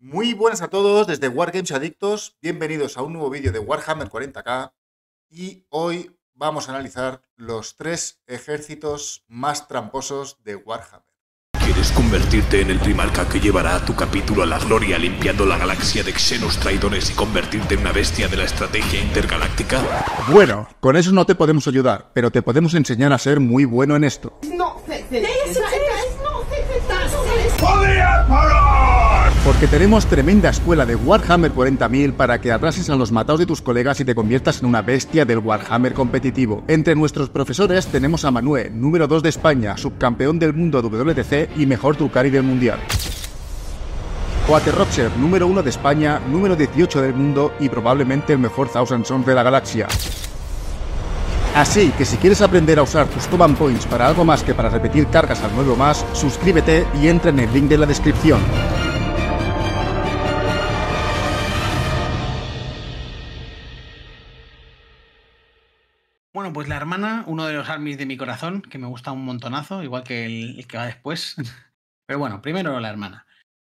Muy buenas a todos desde Wargames Adictos, bienvenidos a un nuevo vídeo de Warhammer 40k y hoy vamos a analizar los tres ejércitos más tramposos de Warhammer. ¿Quieres convertirte en el primarca que llevará a tu capítulo a la gloria limpiando la galaxia de xenos traidores y convertirte en una bestia de la estrategia intergaláctica? Bueno, con eso no te podemos ayudar, pero te podemos enseñar a ser muy bueno en esto. No, porque tenemos tremenda escuela de Warhammer 40.000 para que arrases a los matados de tus colegas y te conviertas en una bestia del Warhammer competitivo. Entre nuestros profesores tenemos a Manuel, número 2 de España, subcampeón del mundo WTC y mejor trucari del mundial. O a número 1 de España, número 18 del mundo y probablemente el mejor Thousand Sons de la galaxia. Así que si quieres aprender a usar tus toban Points para algo más que para repetir cargas al nuevo más, suscríbete y entra en el link de la descripción. Bueno, pues la hermana, uno de los armies de mi corazón, que me gusta un montonazo, igual que el, que va después. Pero bueno, primero la hermana.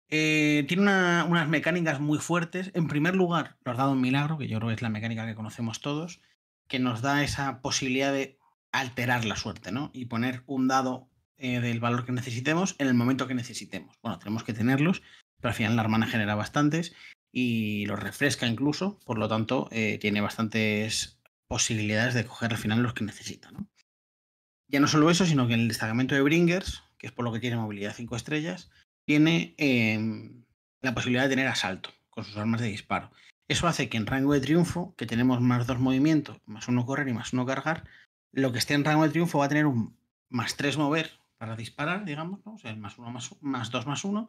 Eh, tiene unas mecánicas muy fuertes. En primer lugar, los dados un milagro, que yo creo que es la mecánica que conocemos todos, que nos da esa posibilidad de alterar la suerte, ¿no? Y poner un dado eh, del valor que necesitemos en el momento que necesitemos. Bueno, tenemos que tenerlos, pero al final la hermana genera bastantes y los refresca incluso, por lo tanto, eh, tiene bastantes posibilidades de coger al final los que necesita. Ya no solo eso, sino que el destacamento de Bringers, que es por lo que tiene movilidad 5 estrellas, tiene em, la posibilidad de tener asalto con sus armas de disparo. Eso hace que en rango de triunfo, que tenemos más dos movimientos, más uno correr y más uno cargar, lo que esté en rango de triunfo va a tener un más tres mover para disparar, digamos, o sea, el más uno, más, más dos, más uno,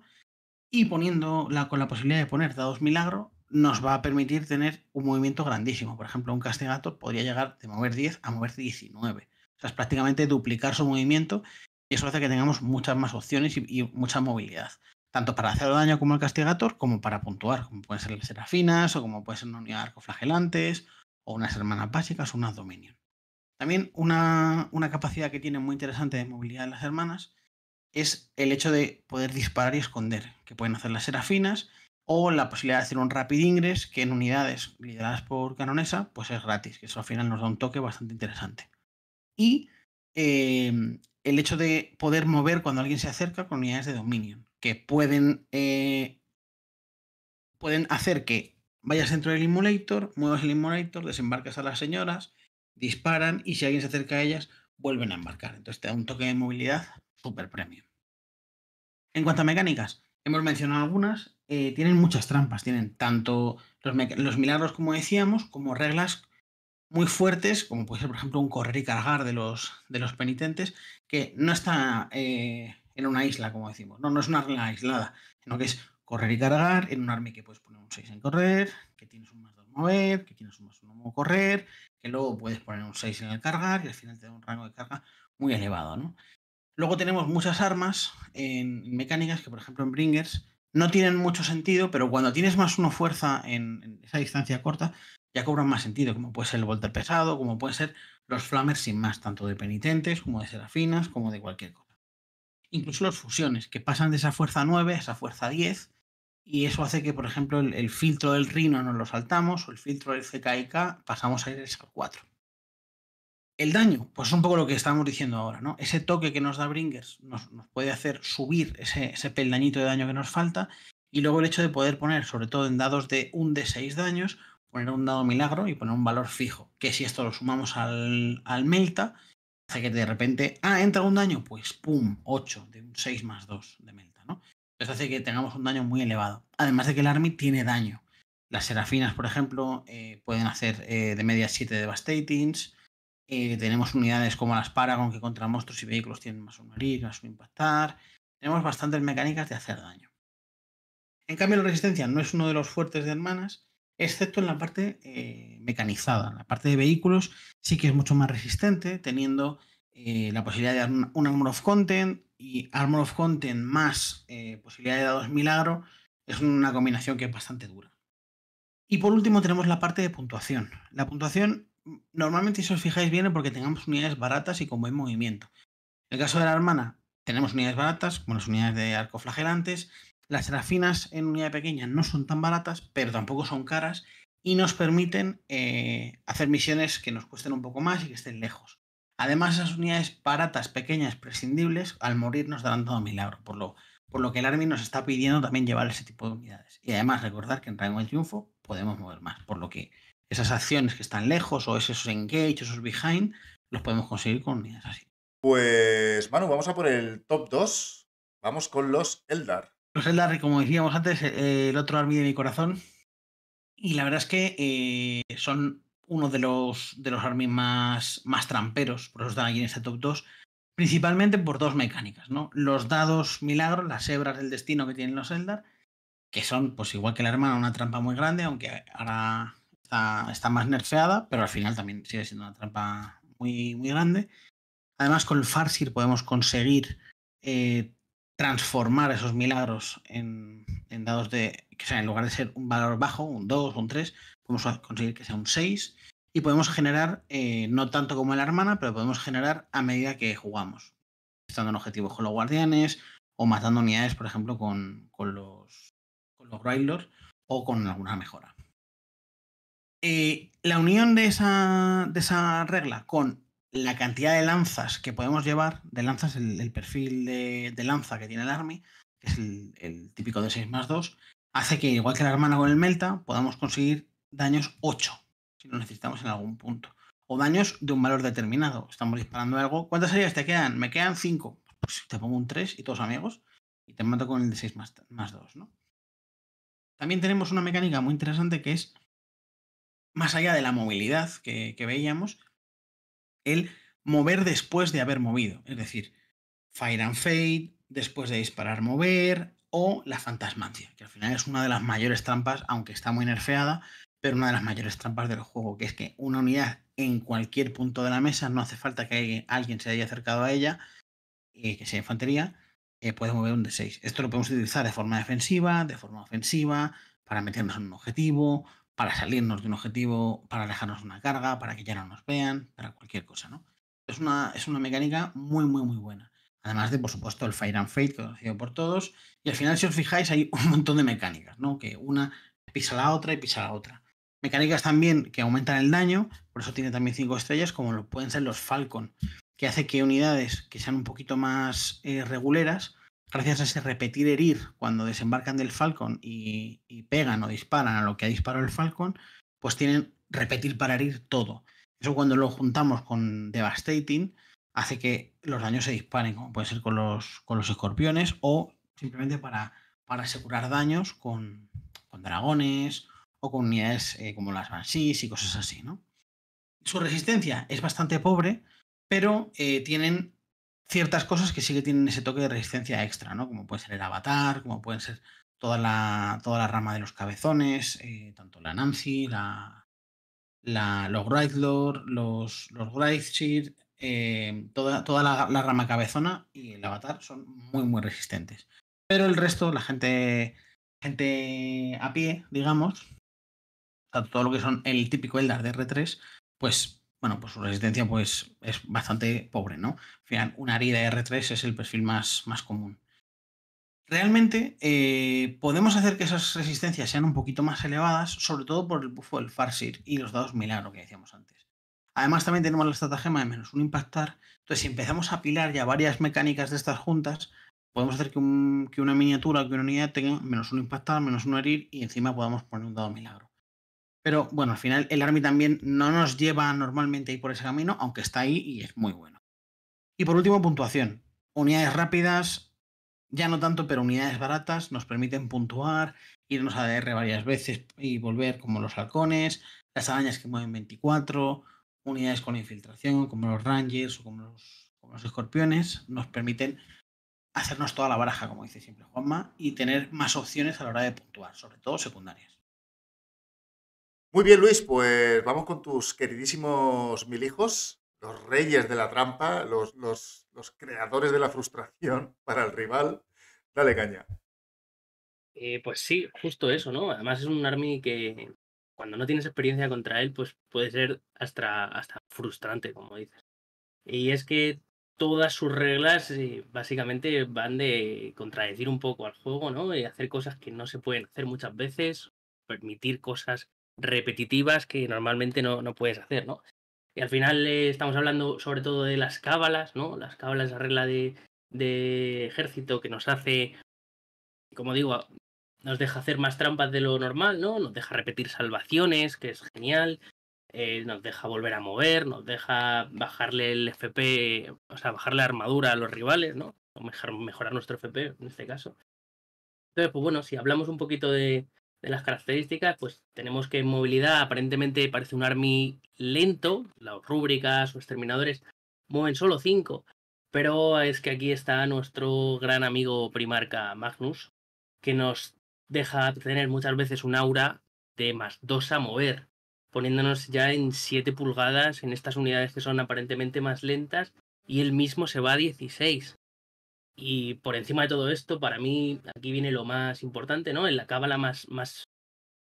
y poniendo la, con la posibilidad de poner dados milagro, nos va a permitir tener un movimiento grandísimo. Por ejemplo, un Castigator podría llegar de mover 10 a mover 19. O sea, es prácticamente duplicar su movimiento y eso hace que tengamos muchas más opciones y, mucha movilidad. Tanto para hacer daño como el Castigator, como para puntuar, como pueden ser las serafinas, o como puede ser una unidad de arcoflagelantes, o unas hermanas básicas, o unas dominion. También una, una capacidad que tiene muy interesante de movilidad de las hermanas es el hecho de poder disparar y esconder, que pueden hacer las serafinas o la posibilidad de hacer un Rapid Ingress, que en unidades lideradas por Canonesa, pues es gratis, que eso al final nos da un toque bastante interesante. Y eh, el hecho de poder mover cuando alguien se acerca con unidades de Dominion, que eh, pueden, hacer que vayas dentro del Immolator, muevas el Immolator, desembarcas a las señoras, disparan y si alguien se acerca a ellas, vuelven a embarcar. Entonces te da un toque de movilidad súper premium. En cuanto a mecánicas, hemos mencionado algunas. Eh, tienen muchas trampas. Tienen tanto los, milagros, como decíamos, como reglas muy fuertes, como puede ser, por ejemplo, un correr y cargar de los, de los penitentes, que no está eh, en una isla, como decimos. No, no es una regla aislada, sino que es correr y cargar, en un army que puedes poner un 6 en correr, que tienes un más 2 mover, que tienes un más 1 correr, que luego puedes poner un 6 en el cargar y al final te da un rango de carga muy elevado, ¿no? Luego tenemos muchas armas en mecánicas que, por ejemplo, en Bringers no tienen mucho sentido, pero cuando tienes más una fuerza en, esa distancia corta, ya cobran más sentido, como puede ser el volter pesado, como pueden ser los Flamers sin más, tanto de penitentes como de serafinas, como de cualquier cosa. Incluso las fusiones, que pasan de esa fuerza 9 a esa fuerza 10, y eso hace que, por ejemplo, el, filtro del rino nos lo saltamos, o el filtro del CKIK pasamos a ir a esa 4. El daño, pues es un poco lo que estábamos diciendo ahora, ¿no? Ese toque que nos da Bringers nos, puede hacer subir ese, peldañito de daño que nos falta. Y luego el hecho de poder poner, sobre todo en dados de un de 6 daños, poner un dado milagro y poner un valor fijo. Que si esto lo sumamos al, Melta, hace que de repente, ah, entra un daño, pues pum, 8 de un 6 más 2 de Melta, ¿no? Entonces hace que tengamos un daño muy elevado. Además de que el Army tiene daño. Las serafinas, por ejemplo, eh, pueden hacer eh, de media 7 devastatings tenemos unidades como las Paragon que contra monstruos y vehículos tienen más un herir, más un impactar. Tenemos bastantes mecánicas de hacer daño. En cambio, la resistencia no es uno de los fuertes de hermanas, excepto en la parte eh, mecanizada. En la parte de vehículos sí que es mucho más resistente, teniendo eh, la posibilidad de dar un, Armor of Content y Armor of Content más eh, posibilidad de dados milagro. Es una combinación que es bastante dura. Y por último tenemos la parte de puntuación. La puntuación normalmente si os fijáis viene porque tengamos unidades baratas y con buen movimiento. En el caso de la hermana, tenemos unidades baratas, como las unidades de arco flagelantes. Las serafinas en unidad pequeña no son tan baratas, pero tampoco son caras y nos permiten eh, hacer misiones que nos cuesten un poco más y que estén lejos. Además, esas unidades baratas, pequeñas, prescindibles, al morir nos darán todo milagro, por lo, por lo que el Army nos está pidiendo también llevar ese tipo de unidades. Y además recordar que en rango del triunfo podemos mover más, por lo que esas acciones que están lejos o esos engage, esos behind, los podemos conseguir con unidades así. Pues, Manu, vamos a por el top 2. Vamos con los Eldar. Los Eldar, como decíamos antes, eh, el otro army de mi corazón. Y la verdad es que eh, son uno de los, de los armies más, más tramperos, por eso están aquí en este top 2. Principalmente por dos mecánicas, ¿no? Los dados milagros, las hebras del destino que tienen los Eldar, que son, pues igual que la hermana, una trampa muy grande, aunque ahora está, más nerfeada, pero al final también sigue siendo una trampa muy, muy grande. Además, con el Farsir podemos conseguir eh, transformar esos milagros en, dados de. que sea, en lugar de ser un valor bajo, un 2, o un 3, podemos conseguir que sea un 6. Y podemos generar, eh, no tanto como la hermana, pero podemos generar a medida que jugamos. Estando en objetivos con los guardianes, o matando unidades, por ejemplo, con, los, con los o con alguna mejora. Eh, la unión de esa, de esa regla con la cantidad de lanzas que podemos llevar, de lanzas, el, perfil de, lanza que tiene el Army, que es el, típico de 6 más 2, hace que, igual que la hermana con el Melta, podamos conseguir daños 8, si lo necesitamos en algún punto. O daños de un valor determinado. Estamos disparando algo. ¿Cuántas heridas te quedan? Me quedan 5. Pues te pongo un 3 y todos amigos. Y te mato con el de 6 más, 2, ¿no? También tenemos una mecánica muy interesante que es más allá de la movilidad que, veíamos, el mover después de haber movido. Es decir, Fire and Fade, después de disparar, mover, o la fantasmacia, que al final es una de las mayores trampas, aunque está muy nerfeada, pero una de las mayores trampas del juego, que es que una unidad en cualquier punto de la mesa, no hace falta que alguien se haya acercado a ella, y eh, que sea infantería, eh, puede mover un D6. Esto lo podemos utilizar de forma defensiva, de forma ofensiva, para meternos en un objetivo, para salirnos de un objetivo, para dejarnos una carga, para que ya no nos vean, para cualquier cosa, ¿no? Es una, es una mecánica muy, muy, muy buena. Además de, por supuesto, el Fire and Fate, conocido por todos. Y al final, si os fijáis, hay un montón de mecánicas, ¿no? Que una pisa la otra y pisa la otra. Mecánicas también que aumentan el daño, por eso tiene también cinco estrellas, como lo pueden ser los Falcon, que hace que unidades que sean un poquito más eh, reguleras gracias a ese repetir herir cuando desembarcan del Falcon y, pegan o disparan a lo que ha disparado el Falcon, pues tienen repetir para herir todo. Eso cuando lo juntamos con Devastating hace que los daños se disparen, como puede ser con los, con los escorpiones o simplemente para, para asegurar daños con, dragones o con unidades eh, como las Banshees y cosas así, ¿no? Su resistencia es bastante pobre, pero eh, tienen ciertas cosas que sí que tienen ese toque de resistencia extra, ¿no? Como puede ser el avatar, como pueden ser toda la, toda la rama de los cabezones, eh, tanto la Nancy, la, los Wrightlord, los, los eh, toda, toda la, rama cabezona y el avatar son muy, muy resistentes. Pero el resto, la gente, gente a pie, digamos, todo lo que son el típico Eldar de R3, pues bueno, pues su resistencia pues, es bastante pobre, ¿no? Al final, una herida R3 es el perfil más, común. Realmente eh, podemos hacer que esas resistencias sean un poquito más elevadas, sobre todo por el buffo del Farsir y los dados milagro que decíamos antes. Además, también tenemos la estratagema de menos un impactar. Entonces, si empezamos a apilar ya varias mecánicas de estas juntas, podemos hacer que, una miniatura o que una unidad tenga menos uno impactar, menos un herir y encima podamos poner un dado milagro. Pero bueno, al final el Army también no nos lleva normalmente ahí por ese camino, aunque está ahí y es muy bueno. Y por último, puntuación. Unidades rápidas, ya no tanto, pero unidades baratas nos permiten puntuar, irnos a DR varias veces y volver como los halcones, las arañas que mueven 24, unidades con infiltración como los rangers o como los, como los escorpiones, nos permiten hacernos toda la baraja, como dice siempre Juanma, y tener más opciones a la hora de puntuar, sobre todo secundarias. Muy bien, Luis, pues vamos con tus queridísimos mil hijos, los reyes de la trampa, los, los, creadores de la frustración para el rival. Dale caña. Eh, pues sí, justo eso, ¿no? Además es un army que cuando no tienes experiencia contra él, pues puede ser hasta, hasta frustrante, como dices. Y es que todas sus reglas eh, básicamente van de contradecir un poco al juego, ¿no? Y hacer cosas que no se pueden hacer muchas veces, permitir cosas repetitivas que normalmente no, no puedes hacer, ¿no? Y al final eh, estamos hablando sobre todo de las cábalas, ¿no? Las cábalas, la regla de, ejército que nos hace, como digo, nos deja hacer más trampas de lo normal, ¿no? Nos deja repetir salvaciones, que es genial. Eh, nos deja volver a mover, nos deja bajarle el FP, o sea, bajarle la armadura a los rivales, ¿no? O mejor, mejorar nuestro FP en este caso. Entonces, pues bueno, si hablamos un poquito de, de las características, pues tenemos que en movilidad aparentemente parece un army lento, las rúbricas o exterminadores mueven solo 5, pero es que aquí está nuestro gran amigo primarca Magnus, que nos deja tener muchas veces un aura de más 2 a mover, poniéndonos ya en 7 pulgadas en estas unidades que son aparentemente más lentas y él mismo se va a 16. Y por encima de todo esto, para mí, aquí viene lo más importante, ¿no? En la cábala más, más,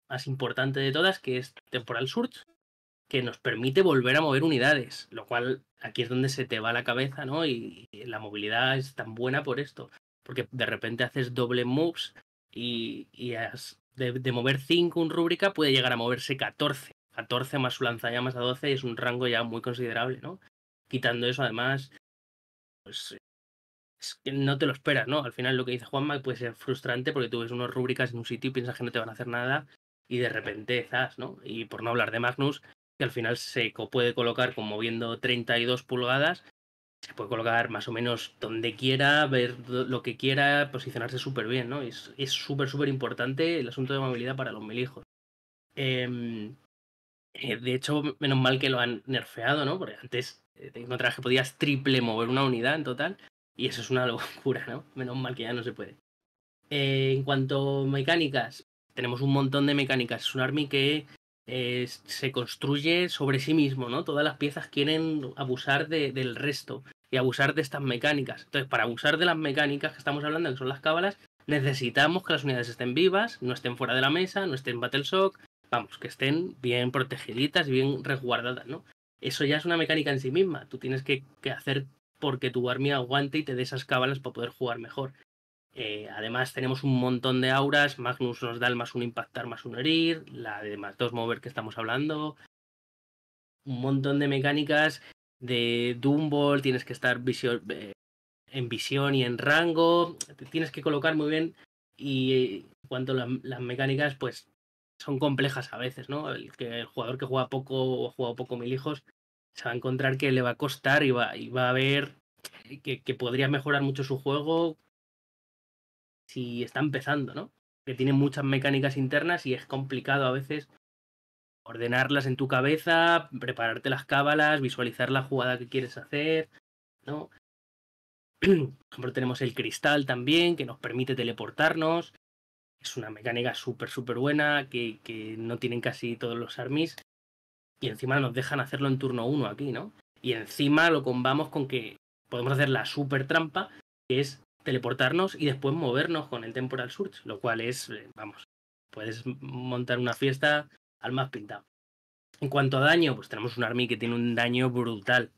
más importante de todas, que es Temporal Surge, que nos permite volver a mover unidades, lo cual aquí es donde se te va la cabeza, ¿no? Y, la movilidad es tan buena por esto, porque de repente haces doble moves y, y de, mover 5 un rúbrica puede llegar a moverse 14. 14 más su más a 12 y es un rango ya muy considerable, ¿no? Quitando eso, además, pues no te lo esperas, ¿no? Al final lo que dice Juanma puede ser frustrante porque tú ves unas rúbricas en un sitio y piensas que no te van a hacer nada y de repente zas, ¿no? Y por no hablar de Magnus, que al final se puede colocar como viendo 32 pulgadas, se puede colocar más o menos donde quiera, ver lo que quiera, posicionarse súper bien, ¿no? Es súper, súper importante el asunto de movilidad para los mil hijos em, eh, de hecho, menos mal que lo han nerfeado, ¿no? Porque antes eh, te encontrabas que podías triple mover una unidad en total y eso es una locura, ¿no? Menos mal que ya no se puede. Eh, en cuanto a mecánicas, tenemos un montón de mecánicas. Es un army que eh, se construye sobre sí mismo, ¿no? Todas las piezas quieren abusar de, del resto y abusar de estas mecánicas. Entonces, para abusar de las mecánicas que estamos hablando, que son las cábalas, necesitamos que las unidades estén vivas, no estén fuera de la mesa, no estén battle shock, vamos, que estén bien protegiditas y bien resguardadas, ¿no? Eso ya es una mecánica en sí misma. Tú tienes que, que hacer porque tu armía aguante y te dé esas cábalas para poder jugar mejor. Eh, además tenemos un montón de auras, Magnus nos da más un impactar, más un herir, la de más dos mover que estamos hablando, un montón de mecánicas de Dumble, tienes que estar eh, en visión y en rango, tienes que colocar muy bien y en eh, cuanto las mecánicas pues son complejas a veces, ¿no? El, que, el jugador que juega poco o ha jugado poco hijos se va a encontrar que le va a costar y va, y va a ver eh, que, que, podría mejorar mucho su juego si está empezando, ¿no? Que tiene muchas mecánicas internas y es complicado a veces ordenarlas en tu cabeza, prepararte las cábalas, visualizar la jugada que quieres hacer, ¿no? Por ejemplo, tenemos el cristal también, que nos permite teleportarnos. Es una mecánica súper, súper buena, que, que no tienen casi todos los armies y encima nos dejan hacerlo en turno 1 aquí, ¿no? Y encima lo combamos con que podemos hacer la super trampa, que es teleportarnos y después movernos con el Temporal Surge, lo cual es, eh, vamos, puedes montar una fiesta al más pintado. En cuanto a daño, pues tenemos un army que tiene un daño brutal.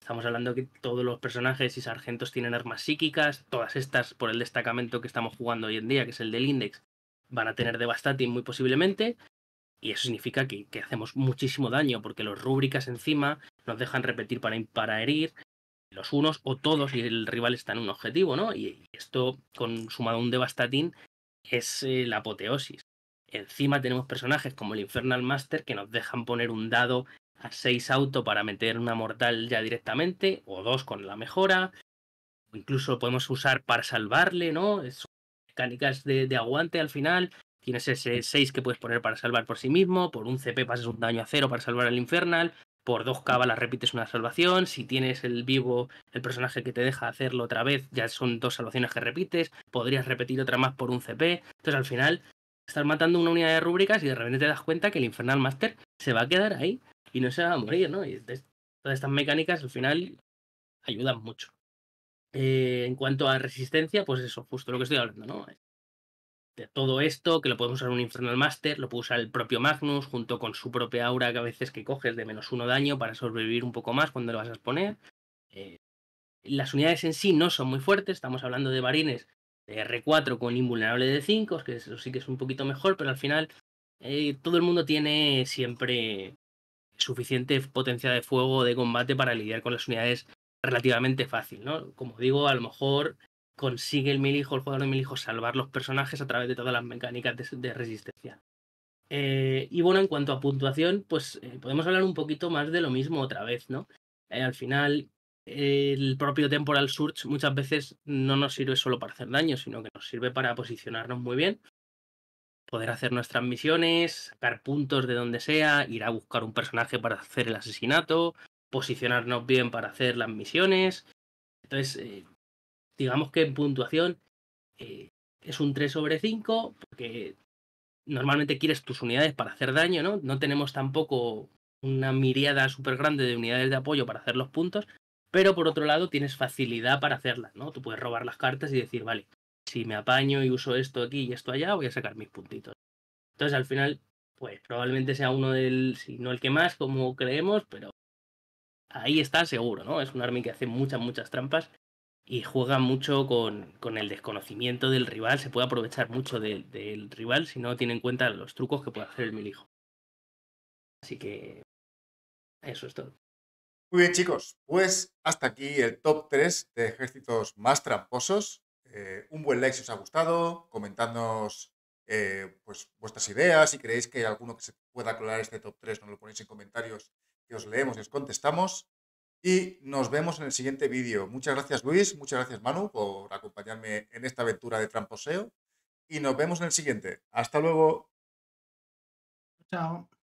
Estamos hablando que todos los personajes y sargentos tienen armas psíquicas, todas estas por el destacamento que estamos jugando hoy en día, que es el del Index, van a tener Devastating muy posiblemente, y eso significa que, hacemos muchísimo daño, porque los rúbricas encima nos dejan repetir para, herir los unos o todos y el rival está en un objetivo, ¿no? Y, esto, con sumado un devastatín, es eh, la apoteosis. Encima tenemos personajes como el Infernal Master que nos dejan poner un dado a seis auto para meter una mortal ya directamente, o dos con la mejora, incluso podemos usar para salvarle, ¿no? Son mecánicas de, aguante al final, Tienes ese 6 que puedes poner para salvar por sí mismo, por un CP pasas un daño a cero para salvar al infernal, por dos cábalas repites una salvación, si tienes el vivo, el personaje que te deja hacerlo otra vez, ya son dos salvaciones que repites, podrías repetir otra más por un CP, entonces al final estás matando una unidad de rúbricas y de repente te das cuenta que el Infernal Master se va a quedar ahí y no se va a morir, ¿no? Y todas estas mecánicas al final ayudan mucho. Eh, en cuanto a resistencia, pues eso, justo lo que estoy hablando, ¿no? de todo esto, que lo podemos usar un Infernal Master, lo puede usar el propio Magnus junto con su propia aura que a veces que coges de menos uno daño para sobrevivir un poco más cuando lo vas a exponer. Eh, las unidades en sí no son muy fuertes, estamos hablando de varines de R4 con invulnerable de 5, que eso sí que es un poquito mejor, pero al final eh, todo el mundo tiene siempre suficiente potencia de fuego de combate para lidiar con las unidades relativamente fácil, ¿no? Como digo, a lo mejor consigue el milijo, el jugador de hijo, salvar los personajes a través de todas las mecánicas de, resistencia. Eh, y bueno, en cuanto a puntuación, pues eh, podemos hablar un poquito más de lo mismo otra vez, ¿no? Eh, al final, el propio Temporal Surge muchas veces no nos sirve solo para hacer daño, sino que nos sirve para posicionarnos muy bien, poder hacer nuestras misiones, sacar puntos de donde sea, ir a buscar un personaje para hacer el asesinato, posicionarnos bien para hacer las misiones. Entonces, digamos que en puntuación eh, es un 3 sobre 5, porque normalmente quieres tus unidades para hacer daño, ¿no? No tenemos tampoco una miriada súper grande de unidades de apoyo para hacer los puntos, pero por otro lado tienes facilidad para hacerlas, ¿no? Tú puedes robar las cartas y decir, vale, si me apaño y uso esto aquí y esto allá, voy a sacar mis puntitos. Entonces al final, pues probablemente sea uno del, si no el que más, como creemos, pero ahí está seguro, ¿no? Es un army que hace muchas, muchas trampas y juega mucho con, el desconocimiento del rival, se puede aprovechar mucho del rival si no tiene en cuenta los trucos que puede hacer el milijo. Así que eso es todo. Muy bien chicos, pues hasta aquí el top 3 de ejércitos más tramposos. Eh, un buen like si os ha gustado, comentadnos eh, pues, vuestras ideas, si creéis que hay alguno que se pueda colar este top 3, nos lo ponéis en comentarios que os leemos y os contestamos. Y nos vemos en el siguiente vídeo. Muchas gracias Luis, muchas gracias Manu por acompañarme en esta aventura de tramposeo. Y nos vemos en el siguiente. Hasta luego. Chao.